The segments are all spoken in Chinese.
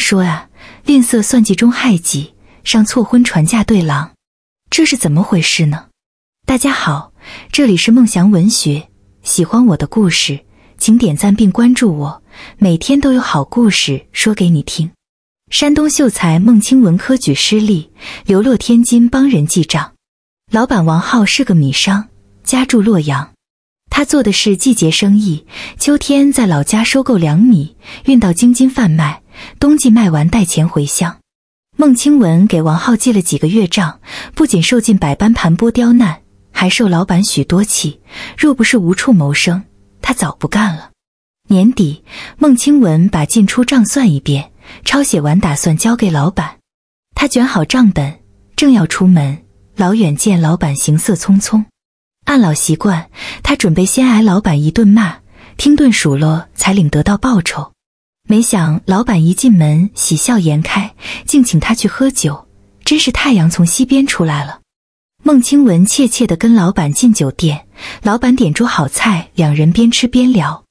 说呀，吝啬算计中害己，上错婚传嫁对郎，这是怎么回事呢？大家好，这里是梦祥文学，喜欢我的故事，请点赞并关注我，每天都有好故事说给你听。山东秀才孟清文科举失利，流落天津帮人记账。老板王浩是个米商，家住洛阳，他做的是季节生意，秋天在老家收购粮米，运到京津贩卖。冬季卖完带钱回乡，孟清文给王浩记了几个月账，不仅受尽百般盘剥刁难，还受老板许多气。若不是无处谋生，他早不干了。年底，孟清文把进出账算一遍，抄写完打算交给老板。他卷好账本，正要出门，老远见老板行色匆匆。按老习惯，他准备先挨老板一顿骂，听顿数落，才领得到报酬。没想老板一进门喜笑颜开，竟请他去喝酒，真是太阳从西边出来了。孟清文怯怯地跟老板进酒店，老板点桌好菜，两人边吃边聊。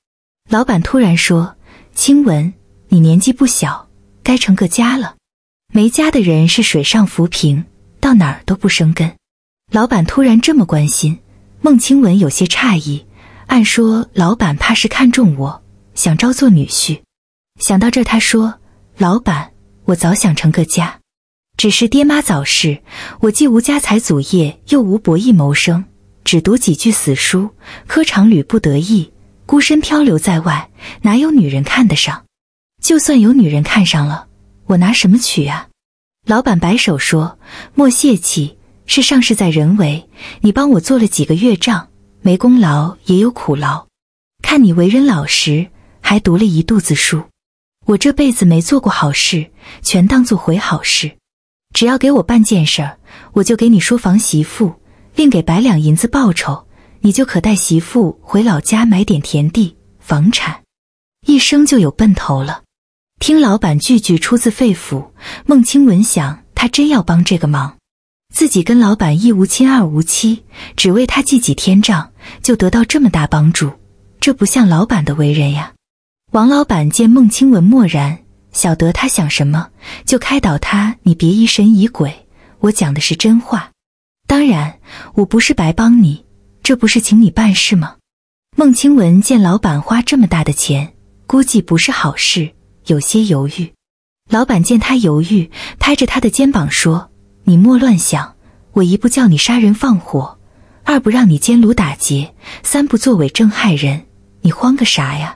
老板突然说：“清文，你年纪不小，该成个家了。没家的人是水上浮萍，到哪儿都不生根。”老板突然这么关心，孟清文有些诧异。按说老板怕是看中我，想招做女婿。想到这，他说：“老板，我早想成个家，只是爹妈早逝，我既无家财祖业，又无博弈谋生，只读几句死书，科场屡不得意，孤身漂流在外，哪有女人看得上？就算有女人看上了，我拿什么娶啊？”老板摆手说：“莫泄气，是上事在人为。你帮我做了几个月账，没功劳也有苦劳。看你为人老实，还读了一肚子书。”我这辈子没做过好事，全当做回好事。只要给我办件事儿，我就给你说房媳妇，另给百两银子报酬，你就可带媳妇回老家买点田地房产，一生就有奔头了。听老板句句出自肺腑，孟清文想，他真要帮这个忙，自己跟老板一无亲二无戚，只为他记几天账，就得到这么大帮助，这不像老板的为人呀。王老板见孟清文默然，晓得他想什么，就开导他：“你别疑神疑鬼，我讲的是真话。当然，我不是白帮你，这不是请你办事吗？”孟清文见老板花这么大的钱，估计不是好事，有些犹豫。老板见他犹豫，拍着他的肩膀说：“你莫乱想，我一不叫你杀人放火，二不让你监炉打劫，三不做伪证害人，你慌个啥呀？”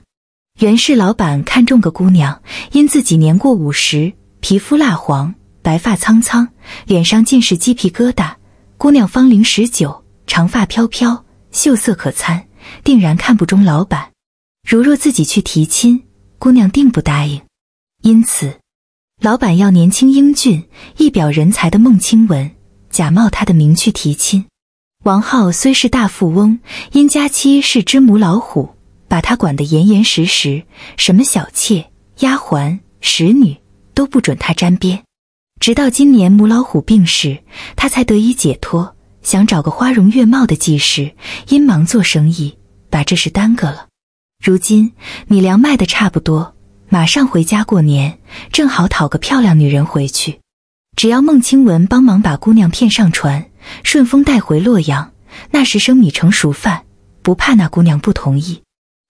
袁氏老板看中个姑娘，因自己年过五十，皮肤蜡黄，白发苍苍，脸上尽是鸡皮疙瘩。姑娘芳龄十九，长发飘飘，秀色可餐，定然看不中老板。如若自己去提亲，姑娘定不答应。因此，老板要年轻英俊、一表人才的孟清文假冒他的名去提亲。王浩虽是大富翁，因家妻是只母老虎。把他管得严严实实，什么小妾、丫鬟、使女都不准他沾边。直到今年母老虎病逝，他才得以解脱，想找个花容月貌的继室，因忙做生意，把这事耽搁了。如今米粮卖的差不多，马上回家过年，正好讨个漂亮女人回去。只要孟清文帮忙把姑娘骗上船，顺风带回洛阳，那时生米成熟饭，不怕那姑娘不同意。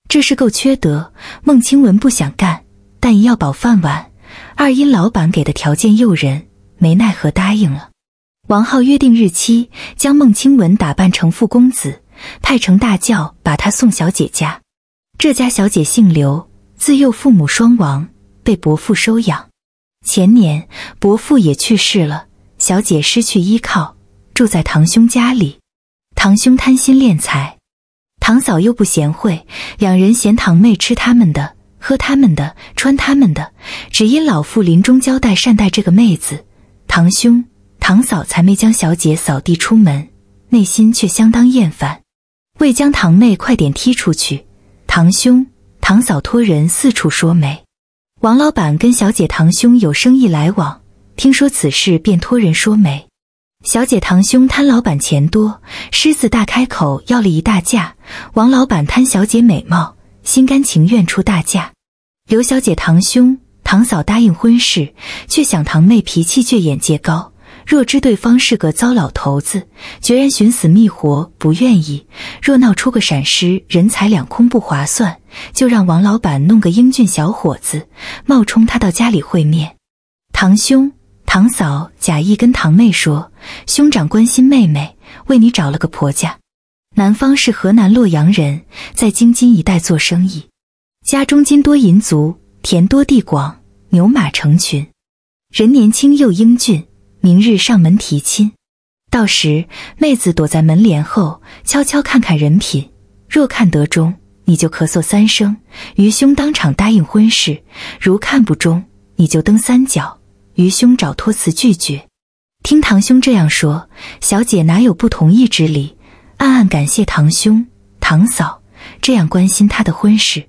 这是够缺德。孟清文不想干，但一要保饭碗，二因老板给的条件诱人，没奈何答应了。王浩约定日期，将孟清文打扮成富公子，派成大轿把他送小姐家。这家小姐姓刘，自幼父母双亡，被伯父收养。前年伯父也去世了，小姐失去依靠，住在堂兄家里。堂兄贪心敛财。堂嫂又不贤惠，两人嫌堂妹吃他们的、喝他们的、穿他们的，只因老父临终交代善待这个妹子，堂兄、堂嫂才没将小姐扫地出门，内心却相当厌烦，为将堂妹快点踢出去，堂兄、堂嫂托人四处说媒。王老板跟小姐堂兄有生意来往，听说此事便托人说媒。小姐堂兄贪老板钱多，狮子大开口要了一大价。王老板贪小姐美貌，心甘情愿出大价。刘小姐堂兄堂嫂答应婚事，却想堂妹脾气倔，眼界高。若知对方是个糟老头子，决然寻死觅活不愿意。若闹出个闪失，人财两空不划算，就让王老板弄个英俊小伙子冒充他到家里会面。堂兄。堂嫂假意跟堂妹说：“兄长关心妹妹，为你找了个婆家。男方是河南洛阳人，在京津一带做生意，家中金多银足，田多地广，牛马成群，人年轻又英俊。明日上门提亲，到时妹子躲在门帘后，悄悄看看人品。若看得中，你就咳嗽三声，愚兄当场答应婚事；如看不中，你就蹬三脚。”余兄找托词拒绝，听堂兄这样说，小姐哪有不同意之理？暗暗感谢堂兄、堂嫂这样关心她的婚事。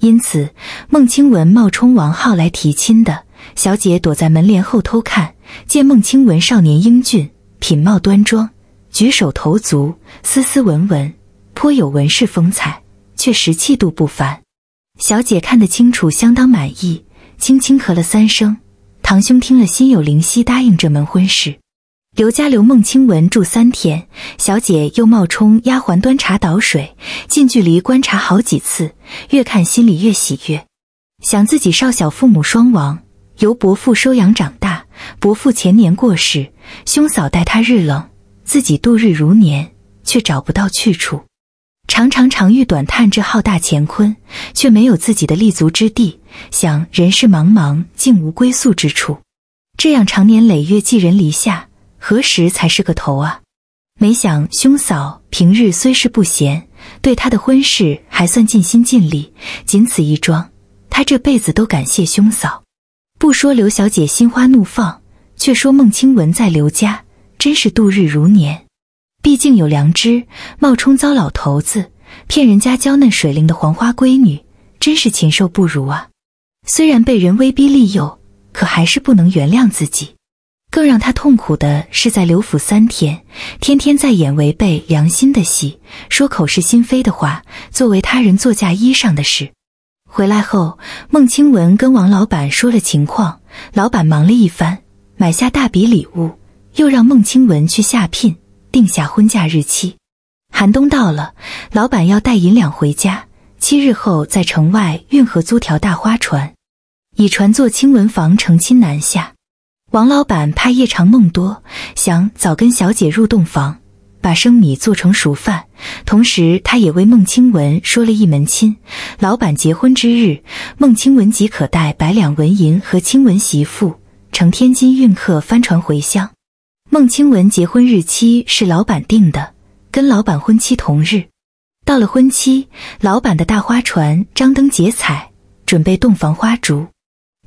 因此，孟清文冒充王浩来提亲的。小姐躲在门帘后偷看，见孟清文少年英俊，品貌端庄，举手投足斯斯文文，颇有文士风采，却实气度不凡。小姐看得清楚，相当满意，轻轻咳了三声。堂兄听了，心有灵犀，答应这门婚事。刘家刘梦清闻住三天，小姐又冒充丫鬟端茶倒水，近距离观察好几次，越看心里越喜悦。想自己少小父母双亡，由伯父收养长大，伯父前年过世，兄嫂待他日冷，自己度日如年，却找不到去处。常常长吁短叹，这浩大乾坤，却没有自己的立足之地。想人世茫茫，竟无归宿之处。这样长年累月寄人篱下，何时才是个头啊？没想兄嫂平日虽是不闲，对他的婚事还算尽心尽力。仅此一桩，他这辈子都感谢兄嫂。不说刘小姐心花怒放，却说孟清文在刘家真是度日如年。毕竟有良知，冒充糟老头子骗人家娇嫩水灵的黄花闺女，真是禽兽不如啊！虽然被人威逼利诱，可还是不能原谅自己。更让他痛苦的是，在刘府三天，天天在演违背良心的戏，说口是心非的话，作为他人作嫁衣裳的事。回来后，孟清文跟王老板说了情况，老板忙了一番，买下大笔礼物，又让孟清文去下聘。定下婚嫁日期，寒冬到了，老板要带银两回家。七日后在城外运河租条大花船，以船做青文房成亲南下。王老板怕夜长梦多，想早跟小姐入洞房，把生米做成熟饭。同时，他也为孟青文说了一门亲。老板结婚之日，孟青文即可带百两纹银和青文媳妇乘天津运客帆船回乡。孟清文结婚日期是老板定的，跟老板婚期同日。到了婚期，老板的大花船张灯结彩，准备洞房花烛。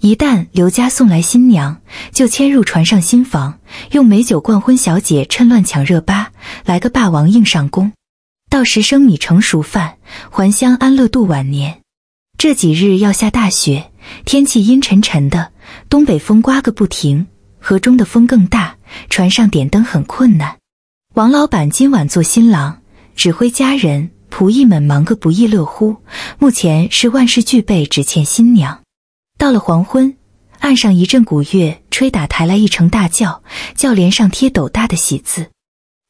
一旦刘家送来新娘，就迁入船上新房，用美酒灌昏小姐，趁乱抢热巴，来个霸王硬上弓。到时生米成熟饭，还乡安乐度晚年。这几日要下大雪，天气阴沉沉的，东北风刮个不停，河中的风更大。船上点灯很困难。王老板今晚做新郎，指挥家人仆役们忙个不亦乐乎。目前是万事俱备，只欠新娘。到了黄昏，岸上一阵鼓乐，吹打抬来一乘大轿，轿帘上贴斗大的喜字。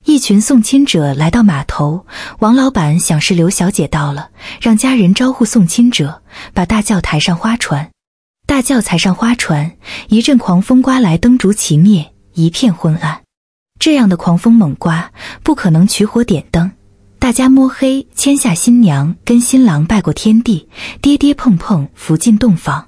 一群送亲者来到码头，王老板想是刘小姐到了，让家人招呼送亲者，把大轿抬上花船。大轿抬上花船，一阵狂风刮来，灯烛齐灭。一片昏暗，这样的狂风猛刮，不可能取火点灯。大家摸黑牵下新娘，跟新郎拜过天地，跌跌碰碰扶进洞房。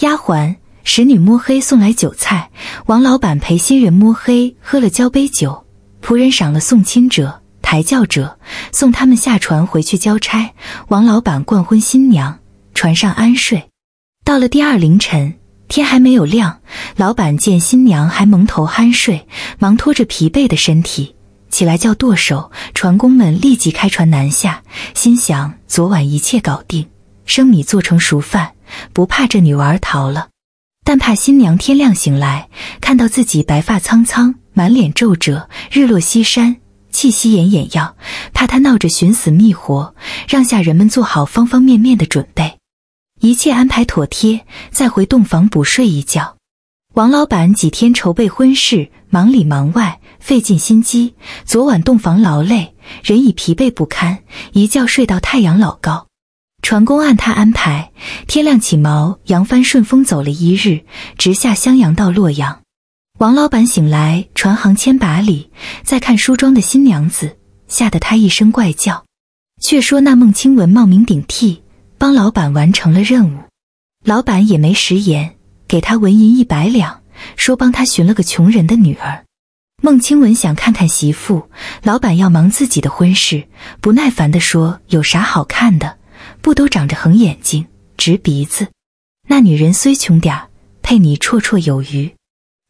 丫鬟、使女摸黑送来酒菜。王老板陪新人摸黑喝了交杯酒，仆人赏了送亲者、抬轿者，送他们下船回去交差。王老板冠婚新娘，船上安睡。到了第二凌晨。天还没有亮，老板见新娘还蒙头酣睡，忙拖着疲惫的身体起来叫舵手、船工们立即开船南下。心想昨晚一切搞定，生米做成熟饭，不怕这女娃逃了，但怕新娘天亮醒来看到自己白发苍苍、满脸皱褶、日落西山、气息奄奄，要怕她闹着寻死觅活，让下人们做好方方面面的准备。一切安排妥帖，再回洞房补睡一觉。王老板几天筹备婚事，忙里忙外，费尽心机。昨晚洞房劳累，人已疲惫不堪，一觉睡到太阳老高。船工按他安排，天亮起锚，扬帆顺风走了一日，直下襄阳到洛阳。王老板醒来，船行千百里，再看梳妆的新娘子，吓得他一声怪叫。却说那孟清文冒名顶替。帮老板完成了任务，老板也没食言，给他纹银一百两，说帮他寻了个穷人的女儿。孟清文想看看媳妇，老板要忙自己的婚事，不耐烦地说：“有啥好看的？不都长着横眼睛、直鼻子？那女人虽穷点儿，配你绰绰有余。”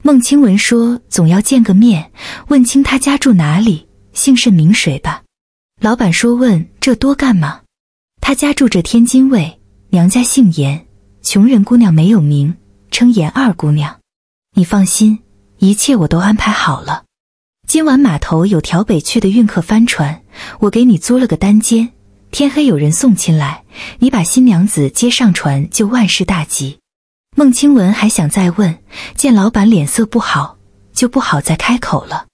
孟清文说：“总要见个面，问清她家住哪里，姓甚名谁吧。”老板说：“问这多干嘛？”她家住着天津卫，娘家姓严，穷人姑娘没有名称，严二姑娘。你放心，一切我都安排好了。今晚码头有条北去的运客帆船，我给你租了个单间。天黑有人送亲来，你把新娘子接上船，就万事大吉。孟清文还想再问，见老板脸色不好，就不好再开口了。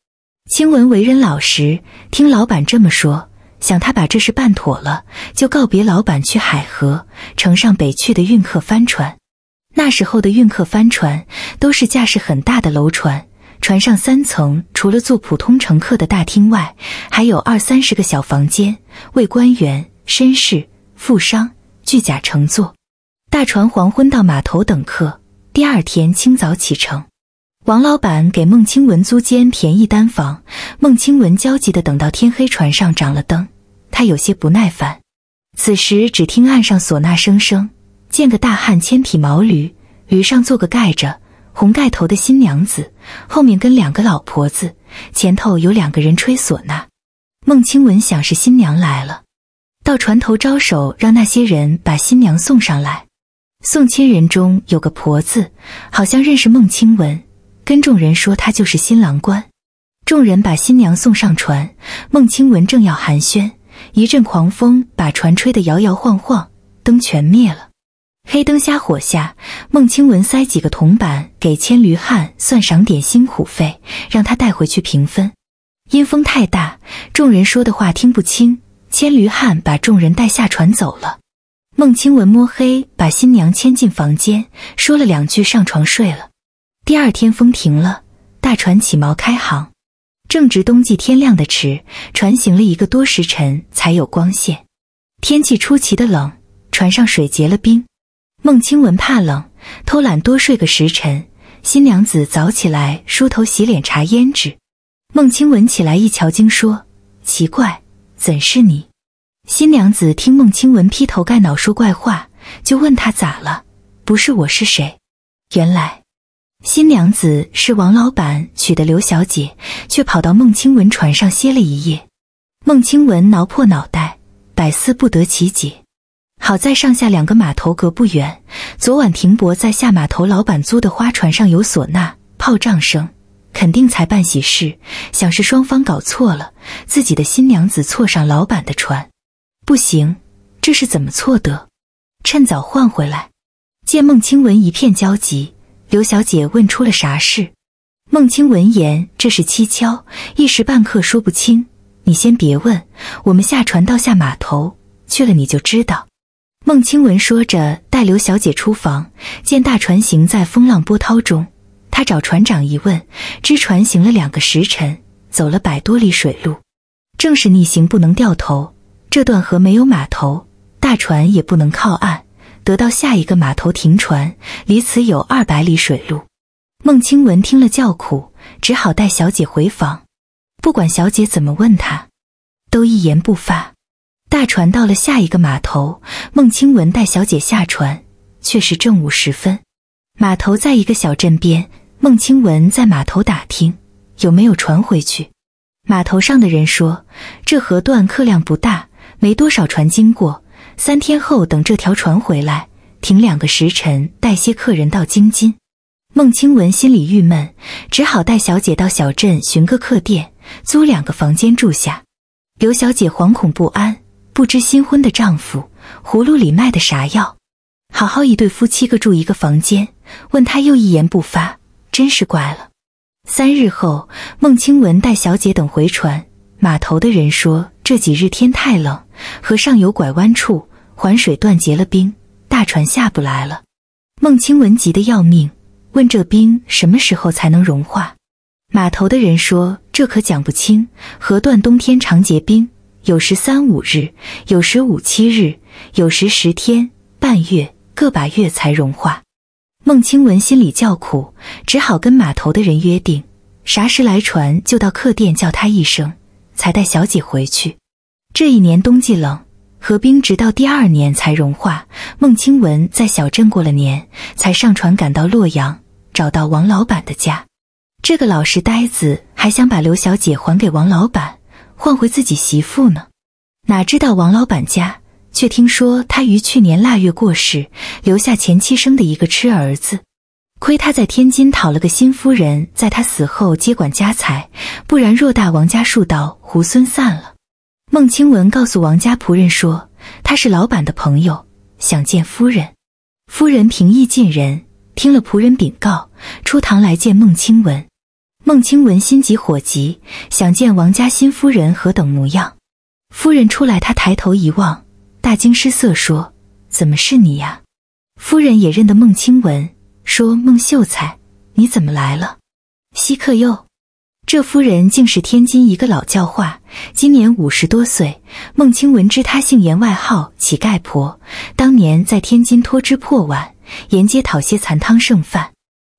清文为人老实，听老板这么说。想他把这事办妥了，就告别老板去海河，乘上北去的运客帆船。那时候的运客帆船都是架势很大的楼船，船上三层，除了坐普通乘客的大厅外，还有二三十个小房间，为官员、绅士、富商、巨贾乘坐。大船黄昏到码头等客，第二天清早启程。王老板给孟清文租间便宜单房。孟清文焦急地等到天黑，船上长了灯，他有些不耐烦。此时只听岸上唢呐声声，见个大汉牵匹毛驴，驴上坐个盖着红盖头的新娘子，后面跟两个老婆子，前头有两个人吹唢呐。孟清文想是新娘来了，到船头招手，让那些人把新娘送上来。送亲人中有个婆子，好像认识孟清文。跟众人说他就是新郎官，众人把新娘送上船。孟清文正要寒暄，一阵狂风把船吹得摇摇晃晃，灯全灭了。黑灯瞎火下，孟清文塞几个铜板给千驴汉，算赏点辛苦费，让他带回去平分。因风太大，众人说的话听不清。千驴汉把众人带下船走了。孟清文摸黑把新娘牵进房间，说了两句，上床睡了。第二天风停了，大船起锚开航。正值冬季，天亮的迟，船行了一个多时辰才有光线。天气出奇的冷，船上水结了冰。孟清文怕冷，偷懒多睡个时辰。新娘子早起来梳头洗脸，搽胭脂。孟清文起来一瞧，惊说：“奇怪，怎是你？”新娘子听孟清文劈头盖脑说怪话，就问他咋了？不是我是谁？原来。新娘子是王老板娶的，刘小姐却跑到孟清文船上歇了一夜。孟清文挠破脑袋，百思不得其解。好在上下两个码头隔不远，昨晚停泊在下码头老板租的花船上有唢呐、炮仗声，肯定才办喜事。想是双方搞错了，自己的新娘子错上老板的船。不行，这是怎么错的？趁早换回来。见孟清文一片焦急。刘小姐问出了啥事？孟青闻言，这是蹊跷，一时半刻说不清。你先别问，我们下船到下码头去了，你就知道。孟清文说着，带刘小姐出房，见大船行在风浪波涛中。他找船长一问，知船行了两个时辰，走了百多里水路，正是逆行不能掉头。这段河没有码头，大船也不能靠岸。得到下一个码头停船，离此有二百里水路。孟清文听了叫苦，只好带小姐回房。不管小姐怎么问他，都一言不发。大船到了下一个码头，孟清文带小姐下船，却是正午时分。码头在一个小镇边，孟清文在码头打听有没有船回去。码头上的人说，这河段客量不大，没多少船经过。三天后，等这条船回来，停两个时辰，带些客人到京津。孟清文心里郁闷，只好带小姐到小镇寻个客店，租两个房间住下。刘小姐惶恐不安，不知新婚的丈夫葫芦里卖的啥药。好好一对夫妻，各住一个房间，问他又一言不发，真是怪了。三日后，孟清文带小姐等回船，码头的人说这几日天太冷，河上游拐弯处。环水断结了冰，大船下不来了。孟清文急得要命，问这冰什么时候才能融化？码头的人说这可讲不清，河段冬天常结冰，有时三五日，有时五七日，有时十天半月、个把月才融化。孟清文心里叫苦，只好跟码头的人约定，啥时来船就到客店叫他一声，才带小姐回去。这一年冬季冷。河冰直到第二年才融化。孟清文在小镇过了年，才上船赶到洛阳，找到王老板的家。这个老实呆子还想把刘小姐还给王老板，换回自己媳妇呢。哪知道王老板家却听说他于去年腊月过世，留下前妻生的一个痴儿子。亏他在天津讨了个新夫人，在他死后接管家财，不然偌大王家树倒猢狲散了。孟青文告诉王家仆人说：“他是老板的朋友，想见夫人。夫人平易近人，听了仆人禀告，出堂来见孟青文。孟清文心急火急，想见王家新夫人何等模样。夫人出来，他抬头一望，大惊失色，说：‘怎么是你呀？’夫人也认得孟清文，说：‘孟秀才，你怎么来了？稀客哟！’这夫人竟是天津一个老教化。”今年五十多岁，孟清文知他姓严，外号乞丐婆。当年在天津脱脂破碗，沿街讨些残汤剩饭。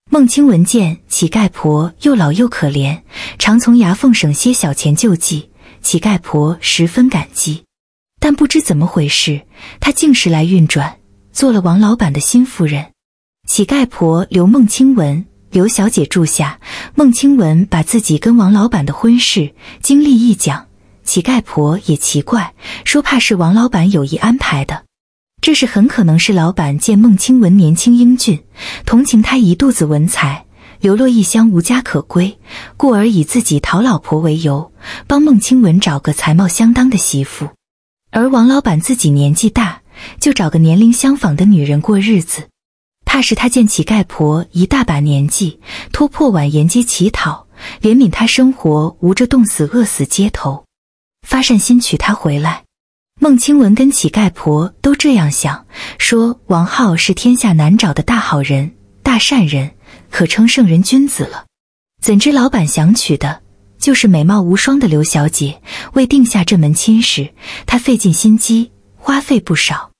孟清文见乞丐婆又老又可怜，常从牙缝省些小钱救济乞丐婆，十分感激。但不知怎么回事，他竟是来运转，做了王老板的新夫人。乞丐婆刘孟清文。刘小姐住下，孟清文把自己跟王老板的婚事经历一讲，乞丐婆也奇怪，说怕是王老板有意安排的。这是很可能是老板见孟清文年轻英俊，同情他一肚子文采，流落异乡无家可归，故而以自己讨老婆为由，帮孟清文找个才貌相当的媳妇。而王老板自己年纪大，就找个年龄相仿的女人过日子。怕是他见乞丐婆一大把年纪，突破碗沿街乞讨，怜悯他生活无着，冻死饿死街头，发善心娶她回来。孟清文跟乞丐婆都这样想，说王浩是天下难找的大好人、大善人，可称圣人君子了。怎知老板想娶的就是美貌无双的刘小姐？为定下这门亲事，他费尽心机，花费不少。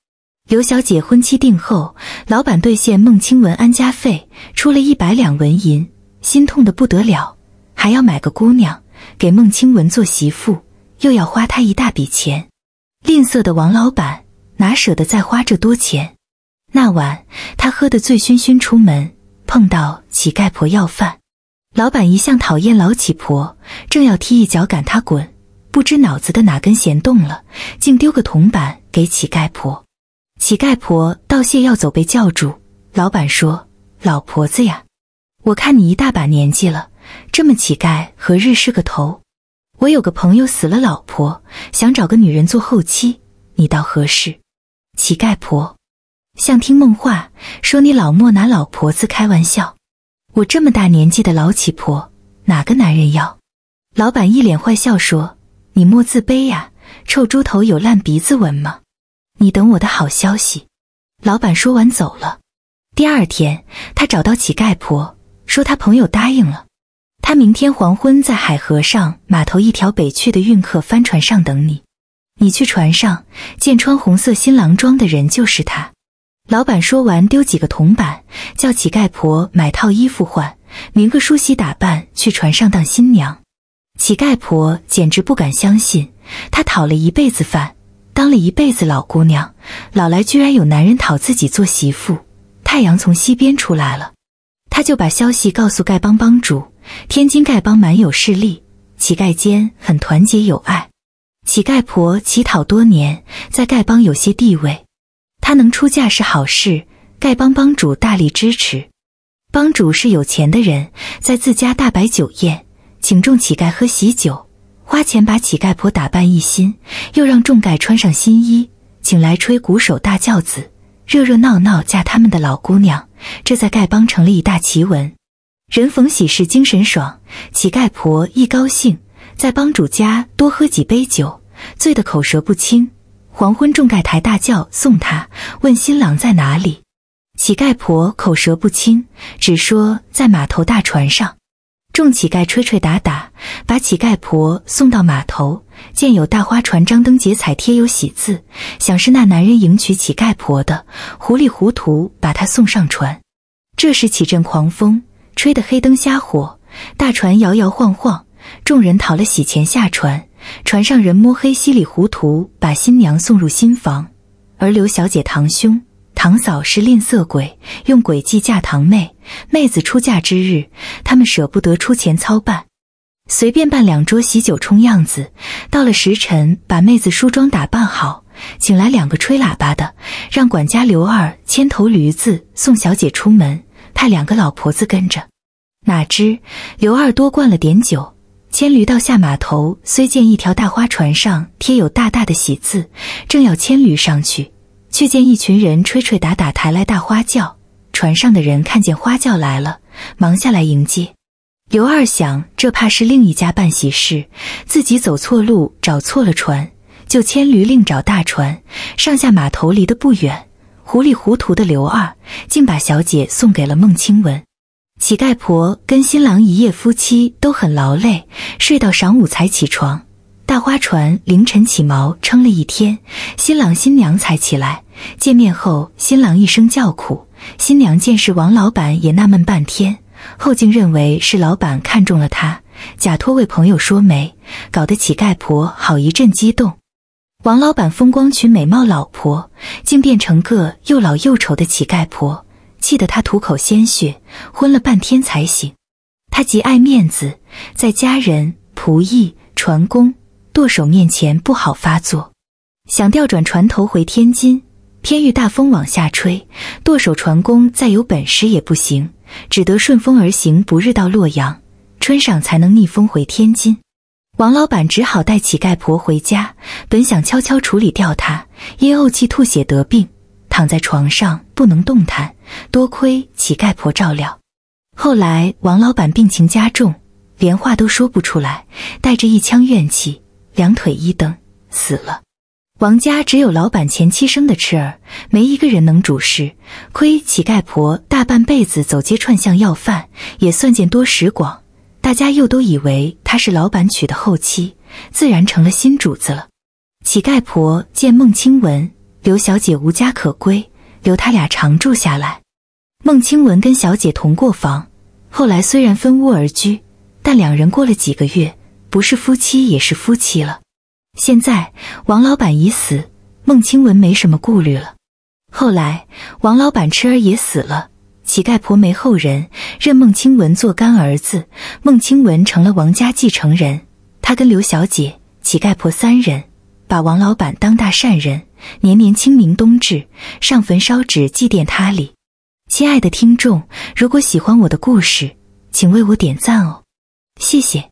刘小姐婚期定后，老板兑现孟清文安家费，出了一百两纹银，心痛的不得了。还要买个姑娘给孟清文做媳妇，又要花他一大笔钱。吝啬的王老板哪舍得再花这多钱？那晚他喝得醉醺醺出门，碰到乞丐婆要饭。老板一向讨厌老乞婆，正要踢一脚赶她滚，不知脑子的哪根弦动了，竟丢个铜板给乞丐婆。乞丐婆道谢要走，被叫住。老板说：“老婆子呀，我看你一大把年纪了，这么乞丐，何日是个头？我有个朋友死了老婆，想找个女人做后妻，你倒合适。”乞丐婆，像听梦话，说：“你老莫拿老婆子开玩笑，我这么大年纪的老乞婆，哪个男人要？”老板一脸坏笑说：“你莫自卑呀，臭猪头有烂鼻子闻吗？”你等我的好消息，老板说完走了。第二天，他找到乞丐婆，说他朋友答应了，他明天黄昏在海河上码头一条北去的运客帆船上等你。你去船上见穿红色新郎装的人，就是他。老板说完，丢几个铜板，叫乞丐婆买套衣服换，明个梳洗打扮去船上当新娘。乞丐婆简直不敢相信，她讨了一辈子饭。当了一辈子老姑娘，老来居然有男人讨自己做媳妇。太阳从西边出来了，他就把消息告诉丐帮帮主。天津丐帮蛮有势力，乞丐间很团结友爱。乞丐婆乞讨多年，在丐帮有些地位。她能出嫁是好事，丐帮帮主大力支持。帮主是有钱的人，在自家大摆酒宴，请众乞丐喝喜酒。花钱把乞丐婆打扮一新，又让众丐穿上新衣，请来吹鼓手、大轿子，热热闹闹嫁他们的老姑娘。这在丐帮成了一大奇闻。人逢喜事精神爽，乞丐婆一高兴，在帮主家多喝几杯酒，醉得口舌不清。黄昏，众丐抬大轿送她，问新郎在哪里，乞丐婆口舌不清，只说在码头大船上。众乞丐吹吹打打，把乞丐婆送到码头。见有大花船，张灯结彩，贴有喜字，想是那男人迎娶乞丐婆的，糊里糊涂把她送上船。这时起阵狂风，吹得黑灯瞎火，大船摇摇晃晃，众人讨了喜钱下船。船上人摸黑，稀里糊涂把新娘送入新房。而刘小姐堂兄。堂嫂是吝啬鬼，用诡计嫁堂妹。妹子出嫁之日，他们舍不得出钱操办，随便办两桌喜酒充样子。到了时辰，把妹子梳妆打扮好，请来两个吹喇叭的，让管家刘二牵头驴子送小姐出门，派两个老婆子跟着。哪知刘二多灌了点酒，牵驴到下码头，虽见一条大花船上贴有大大的喜字，正要牵驴上去。却见一群人吹吹打打抬来大花轿，船上的人看见花轿来了，忙下来迎接。刘二想，这怕是另一家办喜事，自己走错路，找错了船，就牵驴另找大船。上下码头离得不远，糊里糊涂的刘二竟把小姐送给了孟清文。乞丐婆跟新郎一夜夫妻都很劳累，睡到晌午才起床。大花船凌晨起锚，撑了一天，新郎新娘才起来。见面后，新郎一声叫苦，新娘见是王老板也纳闷半天，后竟认为是老板看中了她，假托为朋友说媒，搞得乞丐婆好一阵激动。王老板风光娶美貌老婆，竟变成个又老又丑的乞丐婆，气得他吐口鲜血，昏了半天才醒。他极爱面子，在家人、仆役、船工、舵手面前不好发作，想调转船头回天津。天遇大风往下吹，舵手船工再有本事也不行，只得顺风而行。不日到洛阳，春上才能逆风回天津。王老板只好带乞丐婆回家，本想悄悄处理掉他，因怄气吐血得病，躺在床上不能动弹。多亏乞丐婆照料。后来王老板病情加重，连话都说不出来，带着一腔怨气，两腿一蹬死了。王家只有老板前妻生的痴儿，没一个人能主事。亏乞丐婆大半辈子走街串巷要饭，也算见多识广。大家又都以为她是老板娶的后妻，自然成了新主子了。乞丐婆见孟清文、刘小姐无家可归，留他俩常住下来。孟清文跟小姐同过房，后来虽然分屋而居，但两人过了几个月，不是夫妻也是夫妻了。现在王老板已死，孟清文没什么顾虑了。后来王老板痴儿也死了，乞丐婆没后人，认孟清文做干儿子，孟清文成了王家继承人。他跟刘小姐、乞丐婆三人把王老板当大善人，年年清明、冬至上坟烧纸祭奠他。礼亲爱的听众，如果喜欢我的故事，请为我点赞哦，谢谢。